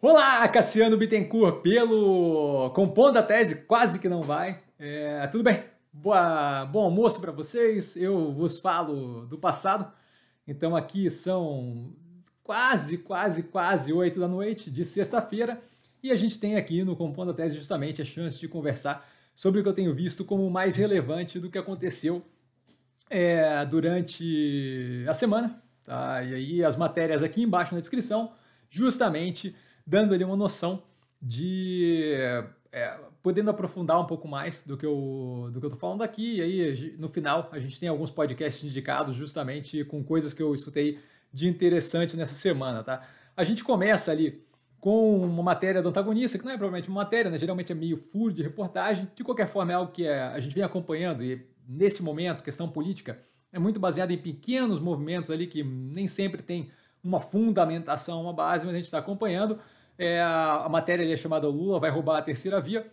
Olá, Cassiano Bittencourt, pelo Compondo a Tese, quase que não vai. É, tudo bem? Boa, bom almoço para vocês. Eu vos falo do passado. Então aqui são quase, quase, quase 8 da noite de sexta-feira e a gente tem aqui no Compondo a Tese justamente a chance de conversar sobre o que eu tenho visto como mais relevante do que aconteceu é, durante a semana. Tá? E aí as matérias aqui embaixo na descrição, justamente dando ali uma noção de. É, podendo aprofundar um pouco mais do que, eu, do que eu tô falando aqui. E aí, no final, a gente tem alguns podcasts indicados justamente com coisas que eu escutei de interessante nessa semana, tá? A gente começa ali com uma matéria do antagonista, que não é provavelmente uma matéria, né? Geralmente é meio furo de reportagem. De qualquer forma, é algo que é, a gente vem acompanhando e, nesse momento, questão política é muito baseada em pequenos movimentos ali que nem sempre tem uma fundamentação, uma base, mas a gente está acompanhando. É, a matéria ali é chamada Lula vai roubar a terceira via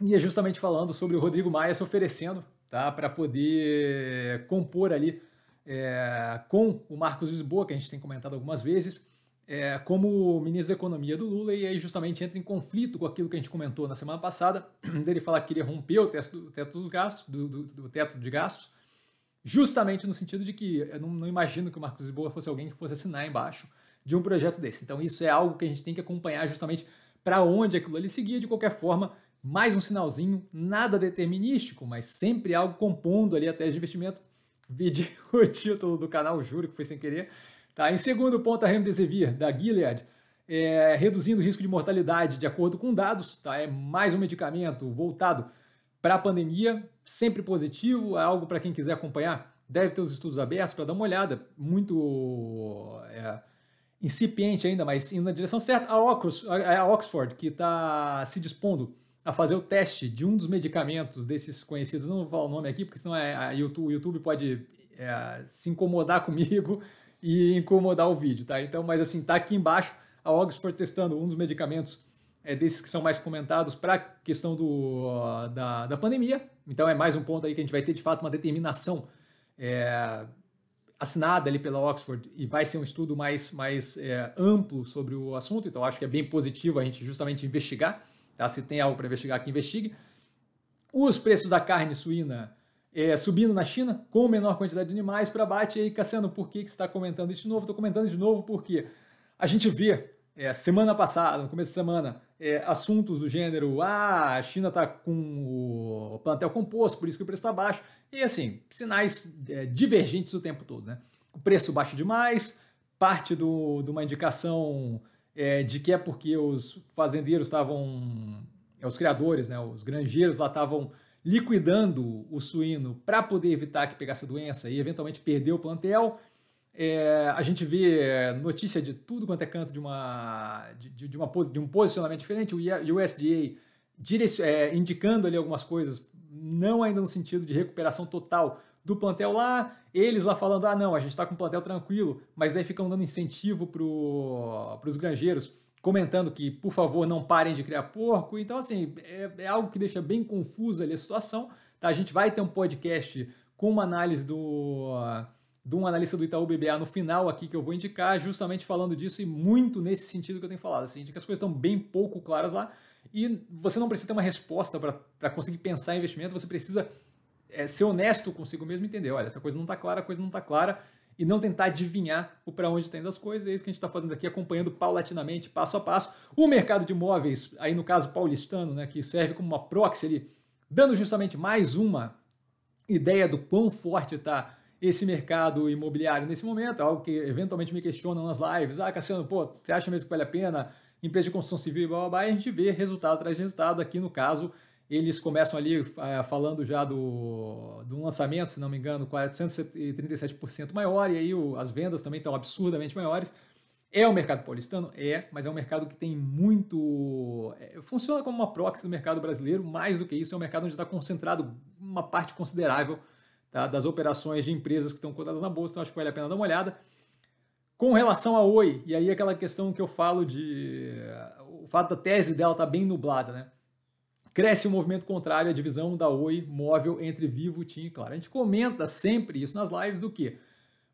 e é justamente falando sobre o Rodrigo Maia se oferecendo tá, para poder compor ali é, com o Marcos Lisboa, que a gente tem comentado algumas vezes, é, como ministro da Economia do Lula, e aí justamente entra em conflito com aquilo que a gente comentou na semana passada, dele falar que ele rompeu o teto, do, teto dos gastos, do, do, do, teto de gastos, justamente no sentido de que eu não, não imagino que o Marcos Lisboa fosse alguém que fosse assinar embaixo de um projeto desse. Então isso é algo que a gente tem que acompanhar justamente para onde aquilo ali seguia. De qualquer forma, mais um sinalzinho, nada determinístico, mas sempre algo compondo ali a tese de investimento. Vide o título do canal, juro que foi sem querer. Tá? Em segundo ponto, a Remdesivir, da Gilead, é, reduzindo o risco de mortalidade de acordo com dados. Tá? É mais um medicamento voltado para a pandemia, sempre positivo, é algo para quem quiser acompanhar. Deve ter os estudos abertos para dar uma olhada. Muito é, incipiente ainda, mas indo na direção certa, a Oxford, a Oxford que está se dispondo a fazer o teste de um dos medicamentos desses conhecidos, não vou falar o nome aqui, porque senão é, YouTube, o YouTube pode é, se incomodar comigo e incomodar o vídeo, tá? Então, mas assim, tá aqui embaixo a Oxford testando um dos medicamentos é, desses que são mais comentados para a questão do, da, da pandemia. Então é mais um ponto aí que a gente vai ter de fato uma determinação é, assinada ali pela Oxford e vai ser um estudo mais, mais é, amplo sobre o assunto, então acho que é bem positivo a gente justamente investigar, tá? se tem algo para investigar que investigue. Os preços da carne suína é, subindo na China com menor quantidade de animais para baixo. E aí, Cassiano, por que, que você está comentando isso de novo? Estou comentando de novo porque a gente vê é, semana passada, no começo de semana, é, assuntos do gênero, ah, a China está com o plantel composto, por isso que o preço está baixo, e assim, sinais é, divergentes o tempo todo, né? O preço baixo demais, parte do, de uma indicação é, de que é porque os fazendeiros estavam, é, os criadores, né, os granjeiros lá estavam liquidando o suíno para poder evitar que pegasse a doença e eventualmente perder o plantel, é, a gente vê é, notícia de tudo quanto é canto de, uma, de, de, uma, de um posicionamento diferente, o USDA direc- é, indicando ali algumas coisas, não ainda no sentido de recuperação total do plantel lá, eles lá falando, ah não, a gente está com o plantel tranquilo, mas daí ficam dando incentivo para os granjeiros, comentando que, por favor, não parem de criar porco. Então, assim, é, é algo que deixa bem confusa ali a situação. Tá? A gente vai ter um podcast com uma análise do... Uh, de um analista do Itaú BBA no final aqui que eu vou indicar, justamente falando disso e muito nesse sentido que eu tenho falado. Assim, que as coisas estão bem pouco claras lá e você não precisa ter uma resposta para conseguir pensar em investimento, você precisa é, ser honesto consigo mesmo e entender: olha, essa coisa não está clara, a coisa não está clara, e não tentar adivinhar o para onde está indo as coisas. É isso que a gente está fazendo aqui, acompanhando paulatinamente, passo a passo, o mercado de imóveis, aí no caso paulistano, né, que serve como uma proxy ali, dando justamente mais uma ideia do quão forte está esse mercado imobiliário nesse momento, algo que eventualmente me questionam nas lives. Ah, Cassiano, pô, você acha mesmo que vale a pena? Empresa de construção civil e blá, blá, blá, e a gente vê resultado atrás de resultado. Aqui, no caso, eles começam ali ah, falando já do, do lançamento, se não me engano, 437% maior, e aí o, as vendas também estão absurdamente maiores. É o um mercado paulistano? É, mas é um mercado que tem muito. É, funciona como uma proxy do mercado brasileiro, mais do que isso, é um mercado onde está concentrado uma parte considerável tá? das operações de empresas que estão cotadas na bolsa, então acho que vale a pena dar uma olhada. Com relação à Oi, e aí aquela questão que eu falo de. O fato da tese dela estar tá bem nublada, né? Cresce o movimento contrário à divisão da Oi móvel entre Vivo, TIM e Claro. A gente comenta sempre isso nas lives do que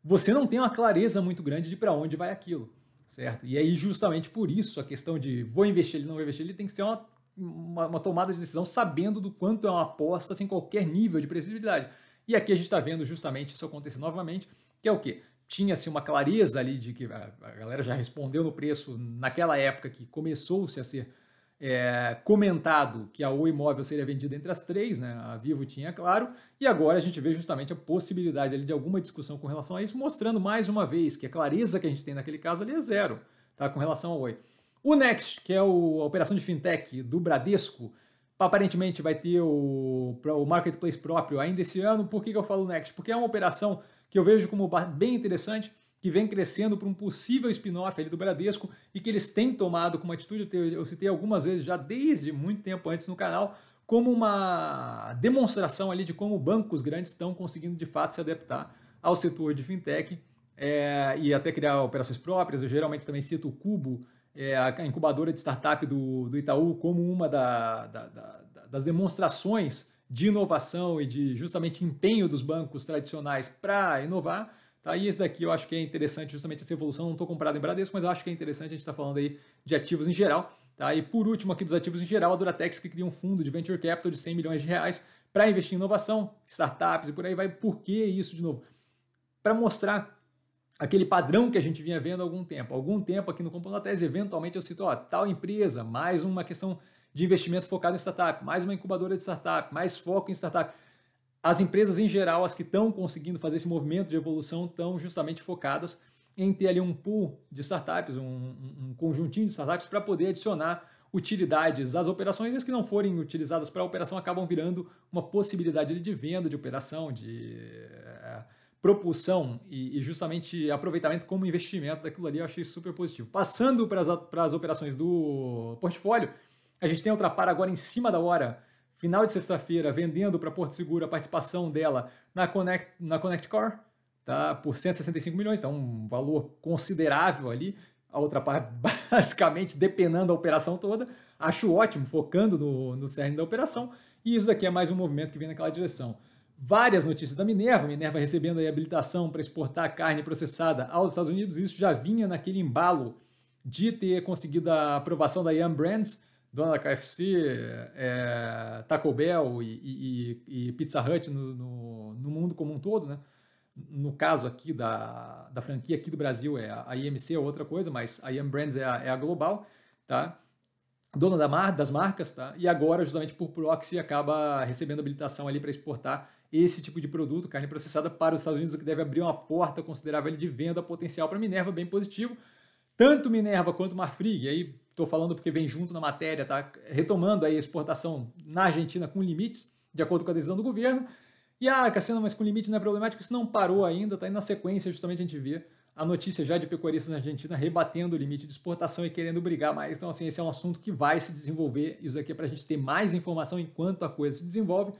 você não tem uma clareza muito grande de para onde vai aquilo, certo? E aí justamente por isso a questão de vou investir ele, não vou investir ele, tem que ser uma, uma, uma tomada de decisão sabendo do quanto é uma aposta sem qualquer nível de previsibilidade. E aqui a gente está vendo justamente isso acontecer novamente, que é o quê? Tinha-se uma clareza ali de que a galera já respondeu no preço naquela época que começou-se a ser é, comentado que a Oi Imóvel seria vendida entre as três, né? a Vivo tinha, é claro, e agora a gente vê justamente a possibilidade ali de alguma discussão com relação a isso, mostrando mais uma vez que a clareza que a gente tem naquele caso ali é zero tá? com relação a Oi. O Next, que é o, a operação de fintech do Bradesco, aparentemente vai ter o, o marketplace próprio ainda esse ano. Por que, que eu falo Next? Porque é uma operação que eu vejo como bem interessante, que vem crescendo para um possível spin-off do Bradesco e que eles têm tomado como atitude, eu citei algumas vezes já desde muito tempo antes no canal, como uma demonstração ali de como bancos grandes estão conseguindo de fato se adaptar ao setor de fintech é, e até criar operações próprias. Eu geralmente também cito o Cubo é, a incubadora de startup do, do Itaú como uma da, da, da, das demonstrações de inovação e de justamente empenho dos bancos tradicionais para inovar. Tá? E esse daqui eu acho que é interessante, justamente essa evolução. Não estou comprado em Bradesco, mas eu acho que é interessante a gente estar tá falando aí de ativos em geral. Tá? E por último, aqui dos ativos em geral, a Duratex que cria um fundo de venture capital de 100 milhões de reais para investir em inovação, startups e por aí vai. Por que isso de novo? Para mostrar aquele padrão que a gente vinha vendo há algum tempo. algum tempo aqui no Compondo Tese, eventualmente eu cito, ó, tal empresa, mais uma questão de investimento focado em startup, mais uma incubadora de startup, mais foco em startup. As empresas em geral, as que estão conseguindo fazer esse movimento de evolução, estão justamente focadas em ter ali um pool de startups, um, um conjuntinho de startups para poder adicionar utilidades às operações, e as que não forem utilizadas para a operação acabam virando uma possibilidade de venda, de operação, de propulsão e, e, justamente aproveitamento como investimento daquilo ali, eu achei super positivo. Passando para as, operações do portfólio, a gente tem outra par agora em cima da hora, final de sexta-feira, vendendo para Porto Seguro a participação dela na Connect, na Connect Core, tá? por 165 milhões, então um valor considerável ali. A outra par basicamente depenando a operação toda. Acho ótimo, focando no, no cerne da operação. E isso daqui é mais um movimento que vem naquela direção várias notícias da Minerva, Minerva recebendo a habilitação para exportar carne processada aos Estados Unidos, isso já vinha naquele embalo de ter conseguido a aprovação da Yum Brands, dona da KFC, é, Taco Bell e, e, e Pizza Hut no, no, no, mundo como um todo, né? No caso aqui da, da franquia aqui do Brasil é a IMC é outra coisa, mas a Yum Brands é a, é a global, tá? Dona da mar, das marcas, tá? E agora, justamente por proxy, acaba recebendo habilitação ali para exportar esse tipo de produto, carne processada, para os Estados Unidos, o que deve abrir uma porta considerável de venda potencial para Minerva, bem positivo. Tanto Minerva quanto Marfrig, aí estou falando porque vem junto na matéria, tá retomando aí a exportação na Argentina com limites, de acordo com a decisão do governo. E ah, Cassiano, mas com limite não é problemático, isso não parou ainda, tá aí na sequência justamente a gente vê a notícia já de pecuaristas na Argentina rebatendo o limite de exportação e querendo brigar mais. Então, assim, esse é um assunto que vai se desenvolver. Isso aqui é para a gente ter mais informação enquanto a coisa se desenvolve.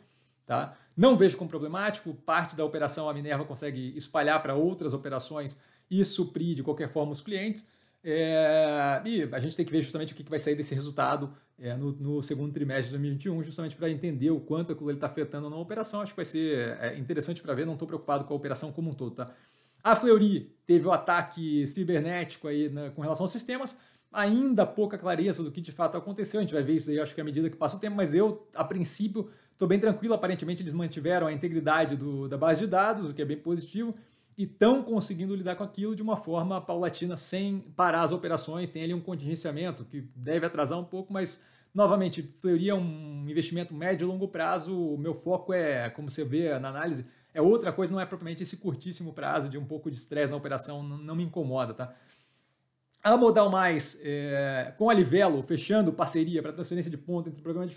Tá? Não vejo como problemático, parte da operação a Minerva consegue espalhar para outras operações e suprir de qualquer forma os clientes. É, e a gente tem que ver justamente o que, que vai sair desse resultado é, no, no, segundo trimestre de 2021, justamente para entender o quanto aquilo está afetando na operação. Acho que vai ser é, interessante para ver, não estou preocupado com a operação como um todo. Tá? A Fleury teve o ataque cibernético aí na, né, com relação aos sistemas, ainda pouca clareza do que de fato aconteceu. A gente vai ver isso aí, acho que à medida que passa o tempo, mas eu, a princípio, Estou bem tranquilo, aparentemente eles mantiveram a integridade do, da base de dados, o que é bem positivo, e estão conseguindo lidar com aquilo de uma forma paulatina, sem parar as operações. Tem ali um contingenciamento que deve atrasar um pouco, mas novamente, teoria um investimento médio e longo prazo. O meu foco é, como você vê na análise, é outra coisa, não é propriamente esse curtíssimo prazo de um pouco de estresse na operação, não me incomoda, tá? A Modal Mais, é, com a Livelo, fechando parceria para transferência de ponto entre o programa de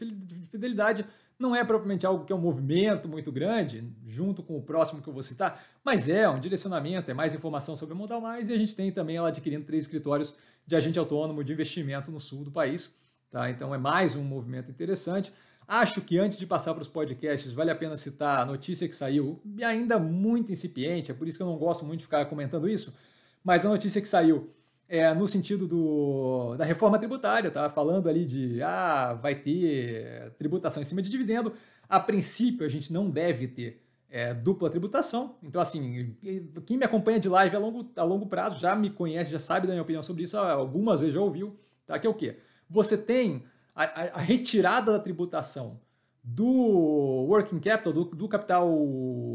fidelidade, não é propriamente algo que é um movimento muito grande, junto com o próximo que eu vou citar, mas é um direcionamento, é mais informação sobre a Modal Mais, e a gente tem também ela adquirindo três escritórios de agente autônomo de investimento no sul do país. Tá? Então é mais um movimento interessante. Acho que antes de passar para os podcasts, vale a pena citar a notícia que saiu, e ainda muito incipiente, é por isso que eu não gosto muito de ficar comentando isso, mas a notícia que saiu é, no sentido do, da reforma tributária, tá? falando ali de ah, vai ter tributação em cima de dividendo. A princípio, a gente não deve ter é, dupla tributação. Então, assim, quem me acompanha de live a longo, a longo prazo já me conhece, já sabe da minha opinião sobre isso, algumas vezes já ouviu, tá? Que é o quê? Você tem a, a retirada da tributação do working capital, do, do capital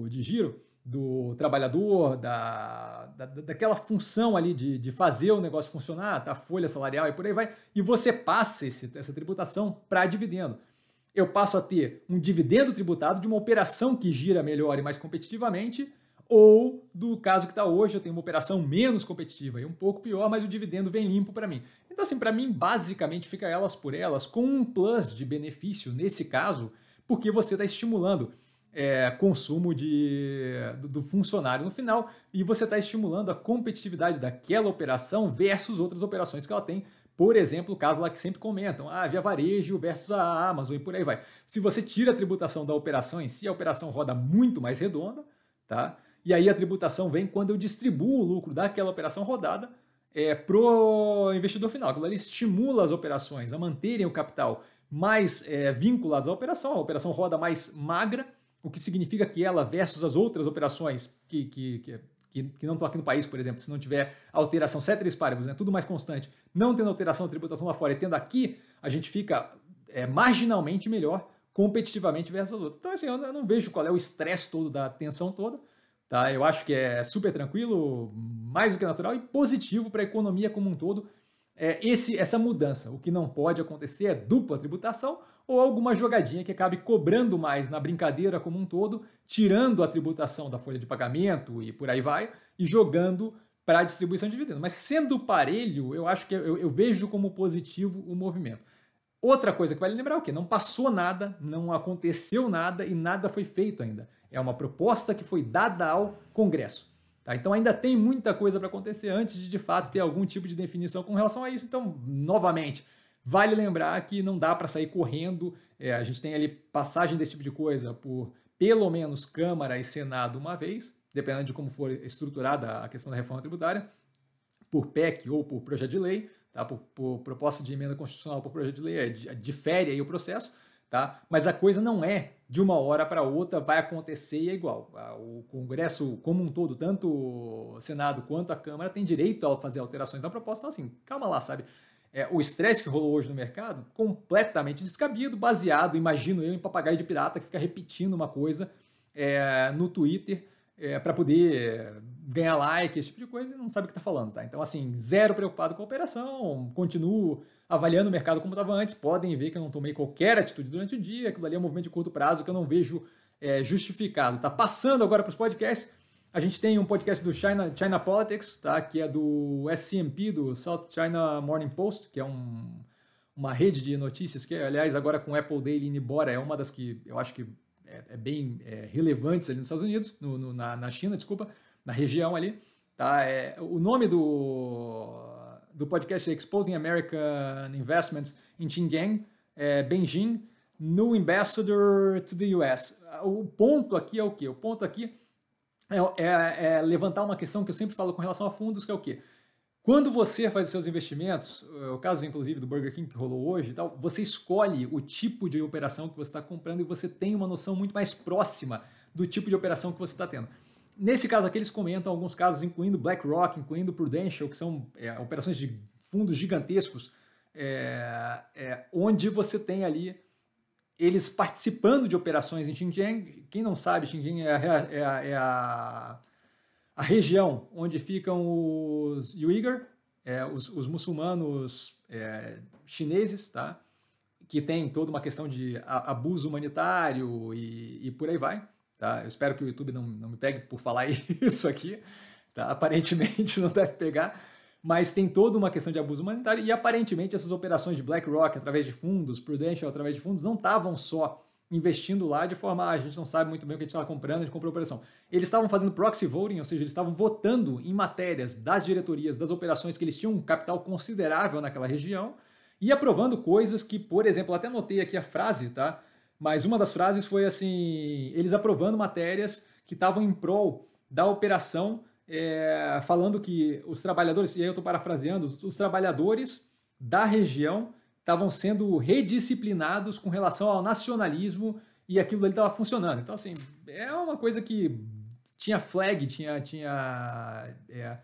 de giro, do trabalhador, da, da, daquela função ali de, de fazer o negócio funcionar, da tá? folha salarial e por aí vai, e você passa esse, essa tributação para dividendo. Eu passo a ter um dividendo tributado de uma operação que gira melhor e mais competitivamente, ou do caso que está hoje, eu tenho uma operação menos competitiva e um pouco pior, mas o dividendo vem limpo para mim. Então, assim, para mim, basicamente fica elas por elas, com um plus de benefício nesse caso, porque você está estimulando é, consumo de, do, do, funcionário no final e você está estimulando a competitividade daquela operação versus outras operações que ela tem. Por exemplo, o caso lá que sempre comentam, ah, via varejo versus a Amazon e por aí vai. Se você tira a tributação da operação em si, a operação roda muito mais redonda, tá? E aí a tributação vem quando eu distribuo o lucro daquela operação rodada é, pro investidor final. Aquilo ali estimula as operações a manterem o capital mais é, à operação. A operação roda mais magra o que significa que ela, versus as outras operações que, que, que que, não estão aqui no país, por exemplo, se não tiver alteração ceteris é paribus, né, tudo mais constante, não tendo alteração da tributação lá fora e tendo aqui, a gente fica é, marginalmente melhor competitivamente versus as outras. Então, assim, eu não vejo qual é o estresse todo da tensão toda. Tá? Eu acho que é super tranquilo, mais do que natural e positivo para a economia como um todo é, esse, essa mudança. O que não pode acontecer é dupla tributação ou alguma jogadinha que acabe cobrando mais na brincadeira como um todo, tirando a tributação da folha de pagamento e por aí vai, e jogando para a distribuição de dividendos. Mas sendo parelho, eu acho que é, eu, eu vejo como positivo o movimento. Outra coisa que vale lembrar é o que não passou nada, não aconteceu nada e nada foi feito ainda. É uma proposta que foi dada ao Congresso. Tá? Então ainda tem muita coisa para acontecer antes de de fato ter algum tipo de definição com relação a isso. Então, novamente, vale lembrar que não dá para sair correndo. É, a gente tem ali passagem desse tipo de coisa por pelo menos Câmara e Senado uma vez, dependendo de como for estruturada a questão da reforma tributária, por PEC ou por projeto de lei, tá? por, por proposta de emenda constitucional por projeto de lei, é, é, difere aí o processo tá? Mas a coisa não é de uma hora para outra vai acontecer e é igual. O Congresso como um todo, tanto o Senado quanto a Câmara, tem direito a fazer alterações na proposta. Então, assim, calma lá, sabe? É, o estresse que rolou hoje no mercado, completamente descabido, baseado, imagino eu, em papagaio de pirata que fica repetindo uma coisa é, no Twitter é, para poder ganhar like, esse tipo de coisa, e não sabe o que está falando, tá? Então, assim, zero preocupado com a operação, continuo avaliando o mercado como estava antes, podem ver que eu não tomei qualquer atitude durante o dia, aquilo ali é um movimento de curto prazo que eu não vejo é, justificado, tá? Passando agora para os podcasts, a gente tem um podcast do China, China Politics, tá? Que é do SMP, do South China Morning Post, que é um, uma rede de notícias que, aliás, agora com Apple Daily indo embora, é uma das que eu acho que é, é bem é, relevantes ali nos Estados Unidos, no, no, na, na China, desculpa na região ali. Tá? É, o nome do, do podcast é Exposing American Investments in Xinjiang, é, Beijing, no Ambassador to the US. O ponto aqui é o quê? O ponto aqui é, é, é levantar uma questão que eu sempre falo com relação a fundos, que é o quê? Quando você faz seus investimentos, é, o caso inclusive do Burger King que rolou hoje, tal, você escolhe o tipo de operação que você está comprando e você tem uma noção muito mais próxima do tipo de operação que você está tendo. Nesse caso aqui, eles comentam alguns casos, incluindo BlackRock, incluindo Prudential, que são é, operações de fundos gigantescos, é, é, onde você tem ali eles participando de operações em Xinjiang. Quem não sabe, Xinjiang é a, é, é a, a região onde ficam os Uyghur, é, os, os, muçulmanos é, chineses, tá? que tem toda uma questão de abuso humanitário e, e por aí vai. Tá? Eu espero que o YouTube não, não me pegue por falar isso aqui. Tá? Aparentemente não deve pegar, mas tem toda uma questão de abuso humanitário e aparentemente essas operações de BlackRock através de fundos, Prudential através de fundos, não estavam só investindo lá de forma, ah, a gente não sabe muito bem o que a gente estava tá comprando, a gente comprou a operação. Eles estavam fazendo proxy voting, ou seja, eles estavam votando em matérias das diretorias, das operações que eles tinham um capital considerável naquela região e aprovando coisas que, por exemplo, até notei aqui a frase, tá? Mas uma das frases foi assim: eles aprovando matérias que estavam em prol da operação, é, falando que os trabalhadores, e aí eu estou parafraseando, os, os trabalhadores da região estavam sendo redisciplinados com relação ao nacionalismo e aquilo ali estava funcionando. Então, assim, é uma coisa que tinha flag, tinha, tinha é,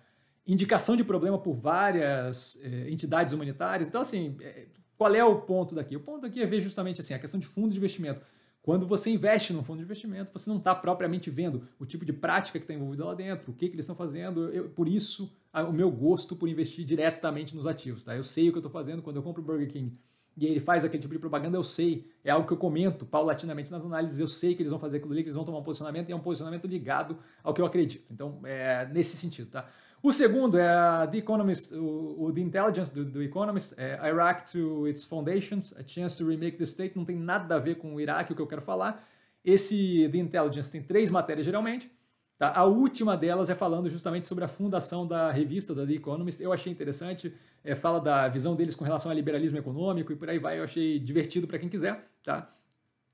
indicação de problema por várias é, entidades humanitárias. Então, assim, é, qual é o ponto daqui? O ponto daqui é ver justamente assim, a questão de fundo de investimento. Quando você investe num fundo de investimento, você não está propriamente vendo o tipo de prática que está envolvida lá dentro, o que, que eles estão fazendo. Eu, por isso, o meu gosto por investir diretamente nos ativos. Tá? Eu sei o que eu estou fazendo quando eu compro o Burger King e ele faz aquele tipo de propaganda, eu sei. É algo que eu comento paulatinamente nas análises, eu sei que eles vão fazer aquilo ali, que eles vão tomar um posicionamento, e é um posicionamento ligado ao que eu acredito. Então, é nesse sentido, tá? O segundo é The Economist, o, o The Intelligence do, do Economist, é Iraq to its Foundations, A Chance to Remake the State, não tem nada a ver com o Iraque, o que eu quero falar. Esse The Intelligence tem três matérias geralmente, tá? A última delas é falando justamente sobre a fundação da revista da The Economist, eu achei interessante, é, fala da visão deles com relação ao liberalismo econômico e por aí vai, eu achei divertido para quem quiser, tá?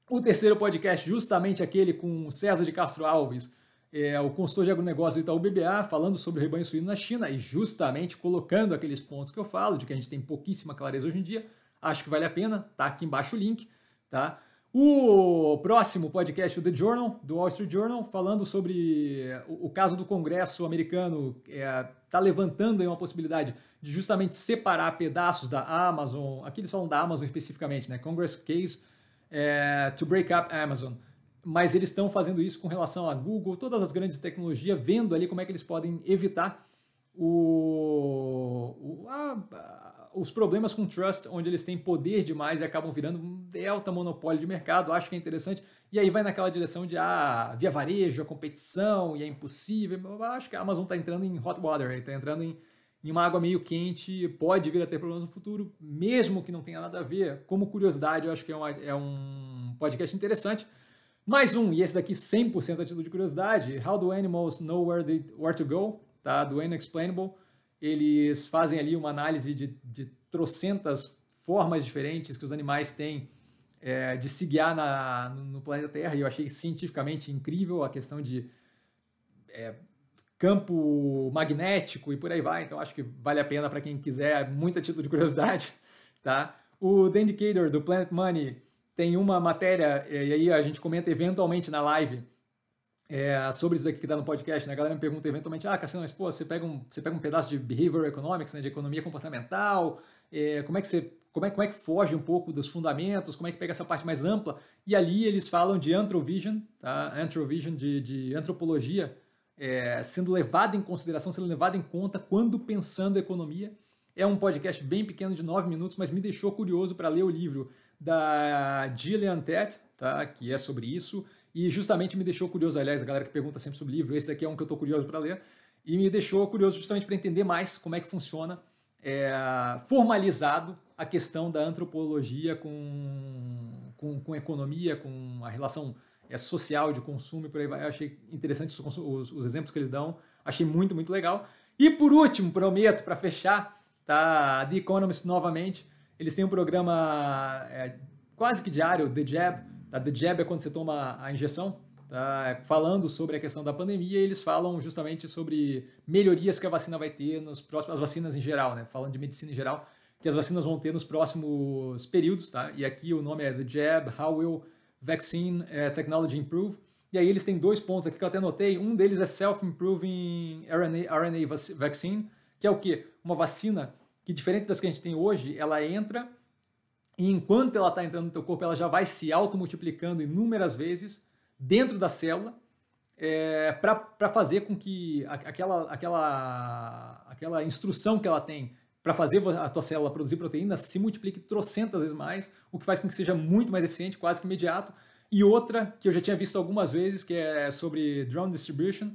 O terceiro podcast, justamente aquele com César de Castro Alves, é, o consultor de agronegócio do Itaú BBA falando sobre o rebanho suíno na China e justamente colocando aqueles pontos que eu falo, de que a gente tem pouquíssima clareza hoje em dia. Acho que vale a pena, tá aqui embaixo o link, tá? O próximo podcast, o The Journal, do Wall Street Journal, falando sobre eh, o, caso do Congresso americano, está eh, é, levantando aí uma possibilidade de justamente separar pedaços da Amazon, aqui eles falam da Amazon especificamente, né? Congress Case é, to Break Up Amazon mas eles estão fazendo isso com relação a Google, todas as grandes tecnologias, vendo ali como é que eles podem evitar o, o, a, os problemas com trust, onde eles têm poder demais e acabam virando um delta monopólio de mercado, acho que é interessante, e aí vai naquela direção de ah, via varejo, a competição, e é impossível, acho que a Amazon está entrando em hot water, está entrando em, em uma água meio quente, pode vir a ter problemas no futuro, mesmo que não tenha nada a ver, como curiosidade, eu acho que é, uma, é um podcast interessante, mais um, e esse daqui 100% a é título de curiosidade, How do Animals Know Where, they, where to Go, tá? do Unexplainable. Eles fazem ali uma análise de, de trocentas formas diferentes que os animais têm é, de se guiar na, no planeta Terra, e eu achei cientificamente incrível a questão de é, campo magnético e por aí vai, então acho que vale a pena para quem quiser, é muito a título de curiosidade, tá? O The Indicator, do Planet Money, tem uma matéria, e aí a gente comenta eventualmente na live é, sobre isso aqui que dá tá no podcast, né? A galera me pergunta eventualmente, ah, Cassiano, mas pô, você pega um, você pega um pedaço de behavior economics, né, de economia comportamental, é, como é que você. Como é, como é que foge um pouco dos fundamentos, como é que pega essa parte mais ampla? E ali eles falam de antrovision, tá? Antrovision de, de antropologia, é, sendo levado em consideração, sendo levado em conta quando pensando economia. É um podcast bem pequeno de nove minutos, mas me deixou curioso para ler o livro da Gillian Tett, tá? que é sobre isso, e justamente me deixou curioso, aliás, a galera que pergunta sempre sobre livro, esse daqui é um que eu estou curioso para ler, e me deixou curioso justamente para entender mais como é que funciona é, formalizado a questão da antropologia com, com, com, economia, com a relação é, social de consumo e por aí vai. Eu achei interessante os, os, os, exemplos que eles dão, achei muito, muito legal. E por último, prometo, para fechar, tá The Economist novamente, eles têm um programa é, quase que diário, The Jab. Tá? The Jab é quando você toma a injeção, tá? falando sobre a questão da pandemia. E eles falam justamente sobre melhorias que a vacina vai ter nas próximas vacinas em geral, né? falando de medicina em geral, que as vacinas vão ter nos próximos períodos. Tá? E aqui o nome é The Jab, How Will Vaccine é, Technology Improve? E aí eles têm dois pontos aqui que eu até notei. Um deles é Self-Improving RNA, RNA Vaccine, que é o quê? Uma vacina que diferente das que a gente tem hoje, ela entra e enquanto ela está entrando no teu corpo, ela já vai se automultiplicando inúmeras vezes dentro da célula é, eh, para fazer com que aquela, aquela, aquela instrução que ela tem para fazer a tua célula produzir proteína se multiplique trocentas vezes mais, o que faz com que seja muito mais eficiente, quase que imediato. E outra que eu já tinha visto algumas vezes, que é sobre drone distribution,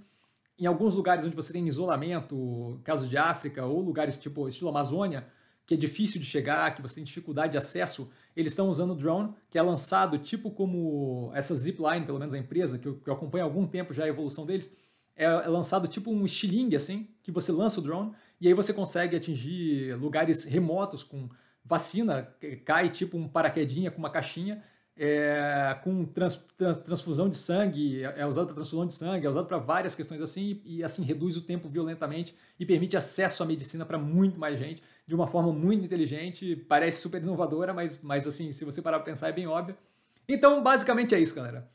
em alguns lugares onde você tem isolamento, caso de África, ou lugares tipo estilo Amazônia, que é difícil de chegar, que você tem dificuldade de acesso, eles estão usando o drone, que é lançado tipo como essa Zipline, pelo menos a empresa, que eu, que eu acompanho há algum tempo já a evolução deles, é, é lançado tipo um estilingue, assim, que você lança o drone e aí você consegue atingir lugares remotos com vacina, cai tipo um paraquedinha com uma caixinha é, com trans, trans, transfusão de sangue, é, é usado para transfusão de sangue, é usado para várias questões assim, e, e, assim reduz o tempo violentamente e permite acesso à medicina para muito mais gente, de uma forma muito inteligente, parece super inovadora, mas, mas assim, se você parar para pensar, é bem óbvio. Então, basicamente é isso, galera.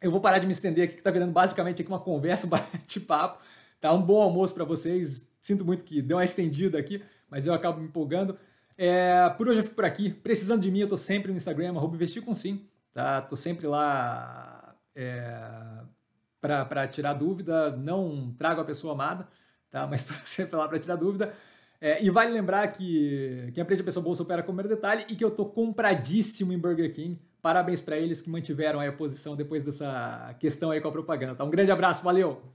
Eu vou parar de me estender aqui, que está virando basicamente aqui uma conversa, bate-papo. Tá um bom almoço para vocês. Sinto muito que deu uma estendida aqui, mas eu acabo me empolgando. É, por hoje eu fico por aqui. Precisando de mim, eu tô sempre no Instagram, arroba investir com sim. Tá? Tô sempre lá é, para tirar dúvida. Não trago a pessoa amada, tá? mas tô sempre lá para tirar dúvida. É, e vale lembrar que quem aprende a pessoa bolsa opera com o primeiro detalhe e que eu tô compradíssimo em Burger King. Parabéns para eles que mantiveram a posição depois dessa questão aí com a propaganda. Tá? Um grande abraço, valeu!